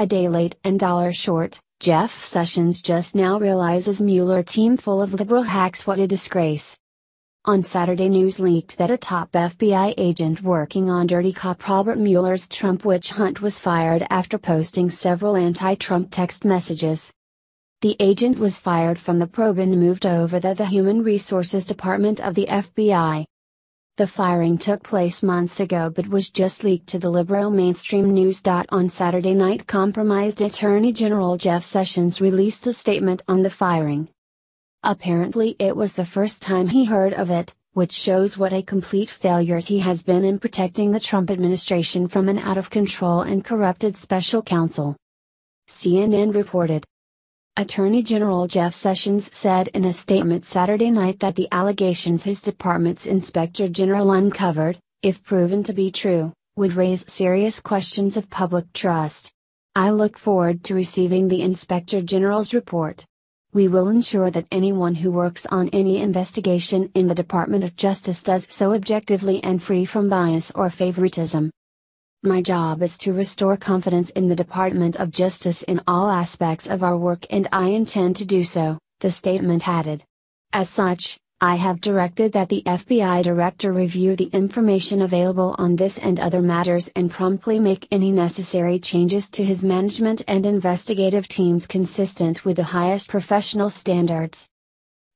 A day late and dollar short, Jeff Sessions just now realizes Mueller team full of liberal hacks what a disgrace. On Saturday news leaked that a top FBI agent working on dirty cop Robert Mueller's Trump witch hunt was fired after posting several anti-Trump text messages. The agent was fired from the probe and moved over to the Human Resources Department of the FBI. The firing took place months ago but was just leaked to the liberal mainstream news. On Saturday night, compromised Attorney General Jeff Sessions released a statement on the firing. Apparently, it was the first time he heard of it, which shows what a complete failure he has been in protecting the Trump administration from an out of control and corrupted special counsel. CNN reported. Attorney General Jeff Sessions said in a statement Saturday night that the allegations his department's inspector general uncovered, if proven to be true, would raise serious questions of public trust. I look forward to receiving the inspector general's report. We will ensure that anyone who works on any investigation in the Department of Justice does so objectively and free from bias or favoritism. My job is to restore confidence in the Department of Justice in all aspects of our work, and I intend to do so, the statement added. As such, I have directed that the FBI director review the information available on this and other matters and promptly make any necessary changes to his management and investigative teams consistent with the highest professional standards.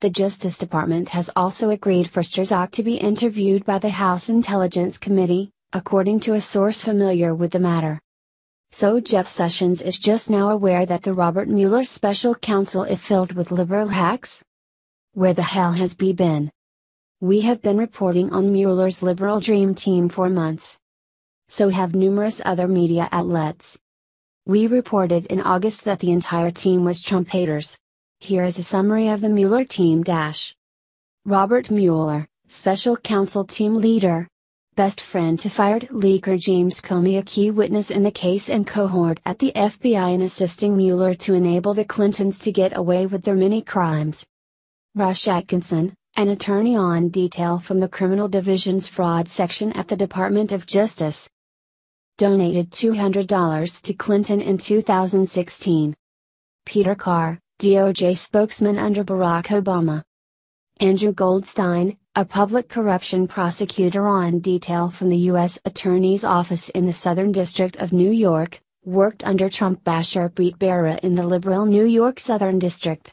The Justice Department has also agreed for Strzok to be interviewed by the House Intelligence Committee, according to a source familiar with the matter. So Jeff Sessions is just now aware that the Robert Mueller special counsel is filled with liberal hacks? Where the hell has B been? We have been reporting on Mueller's liberal dream team for months. So have numerous other media outlets. We reported in August that the entire team was Trump haters. Here is a summary of the Mueller team dash. Robert Mueller, special counsel team leader, best friend to fired leaker James Comey, a key witness in the case and cohort at the FBI in assisting Mueller to enable the Clintons to get away with their many crimes. Rush Atkinson, an attorney on detail from the Criminal Division's Fraud Section at the Department of Justice, donated $200 to Clinton in 2016. Peter Carr, DOJ spokesman under Barack Obama. Andrew Goldstein, a public corruption prosecutor on detail from the U.S. Attorney's Office in the Southern District of New York, worked under Trump basher Pete Barra in the liberal New York Southern District.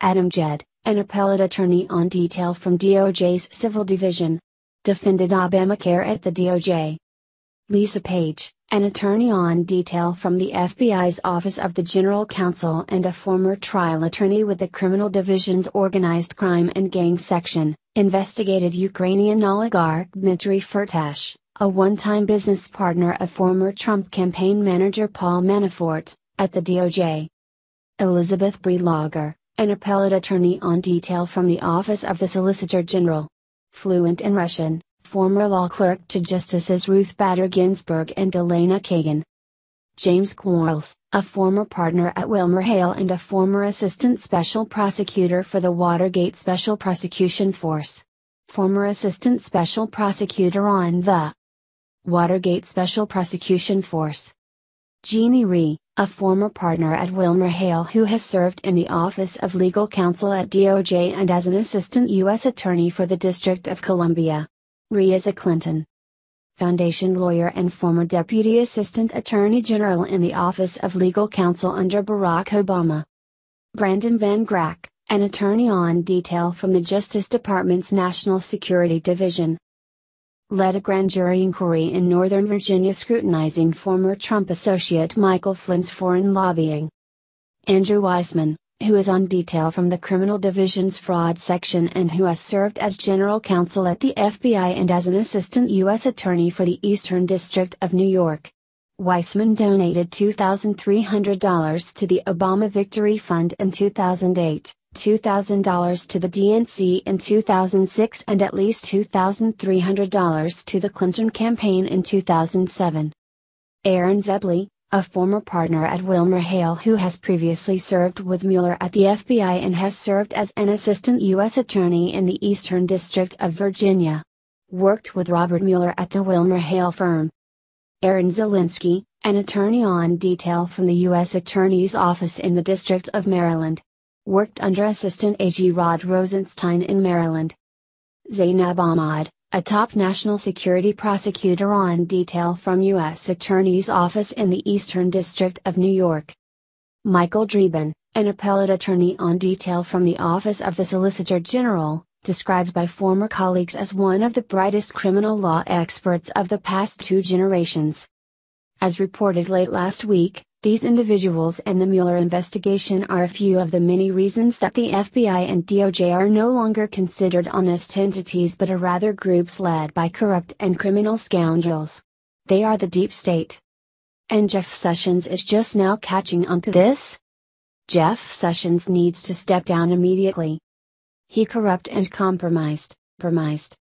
Adam Jed, an appellate attorney on detail from DOJ's Civil Division, defended Obamacare at the DOJ. Lisa Page, an attorney on detail from the FBI's Office of the General Counsel and a former trial attorney with the Criminal Division's Organized Crime and Gang Section, investigated Ukrainian oligarch Dmitry Firtash, a one-time business partner of former Trump campaign manager Paul Manafort, at the DOJ. Elizabeth Brelager, an appellate attorney on detail from the Office of the Solicitor General. Fluent in Russian, former law clerk to Justices Ruth Bader Ginsburg and Elena Kagan, James Quarles, a former partner at Wilmer Hale and a former assistant special prosecutor for the Watergate Special Prosecution Force. Former assistant special prosecutor on the Watergate Special Prosecution Force. Jeannie Ree, a former partner at Wilmer Hale who has served in the Office of Legal Counsel at DOJ and as an assistant U.S. Attorney for the District of Columbia. Ree is a Clinton foundation lawyer and former Deputy Assistant Attorney General in the Office of Legal Counsel under Barack Obama. Brandon Van Grack, an attorney on detail from the Justice Department's National Security Division, led a grand jury inquiry in Northern Virginia scrutinizing former Trump associate Michael Flynn's foreign lobbying. Andrew Weissman, who is on detail from the Criminal Division's Fraud Section and who has served as General Counsel at the FBI and as an Assistant U.S. Attorney for the Eastern District of New York. Weissman donated $2,300 to the Obama Victory Fund in 2008, $2,000 to the DNC in 2006 and at least $2,300 to the Clinton campaign in 2007. Aaron Zebley, a former partner at Wilmer Hale who has previously served with Mueller at the FBI and has served as an assistant U.S. attorney in the Eastern District of Virginia. Worked with Robert Mueller at the Wilmer Hale firm. Aaron Zelinsky, an attorney on detail from the U.S. Attorney's Office in the District of Maryland. Worked under Assistant AG Rod Rosenstein in Maryland. Zainab Ahmad, a top national security prosecutor on detail from U.S. Attorney's Office in the Eastern District of New York. Michael Dreeben, an appellate attorney on detail from the Office of the Solicitor General, described by former colleagues as one of the brightest criminal law experts of the past two generations. As reported late last week, these individuals and the Mueller investigation are a few of the many reasons that the FBI and DOJ are no longer considered honest entities but are rather groups led by corrupt and criminal scoundrels. They are the deep state. And Jeff Sessions is just now catching onto this? Jeff Sessions needs to step down immediately. He corrupt and compromised, compromised,